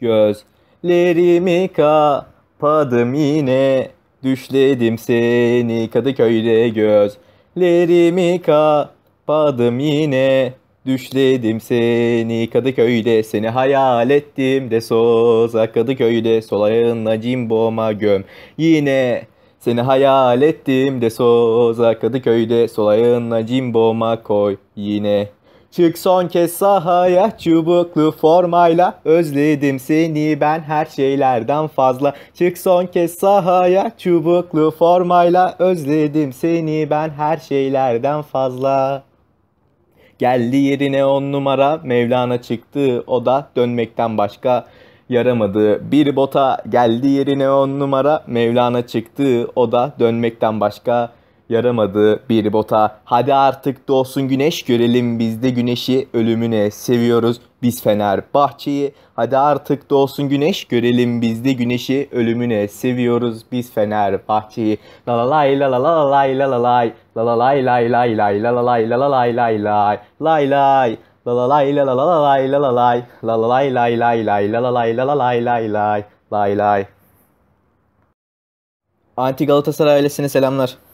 Gözlerimi kapadım yine düşledim seni Kadıköy'de gözlerimi kapadım yine Düşledim seni Kadıköy'de seni hayal ettim de soza Kadıköy'de sol ayağınla cimboma göm yine seni hayal ettim de soza Kadıköy'de sol ayağınla cimboma koy yine Çık son kez sahaya çubuklu formayla Özledim seni ben her şeylerden fazla Çık son kez sahaya çubuklu formayla Özledim seni ben her şeylerden fazla Geldi yerine on numara Mevlana çıktı o da dönmekten başka yaramadı. Bir bota geldi yerine on numara Mevlana çıktı o da dönmekten başka yaramadı bir bota. Hadi artık doğsun güneş görelim biz de güneşi ölümüne seviyoruz biz Fenerbahçe'yi. Hadi artık doğsun güneş görelim biz de güneşi ölümüne seviyoruz biz Fenerbahçe'yi. La la lay la la la lay la la lay la la lay lay lay lay la la lay la la lay lay lay lay lay la la lay la la la lay la la lay la la lay lay lay lay la la lay la la lay lay lay lay lay Anti Galatasaray ailesine selamlar.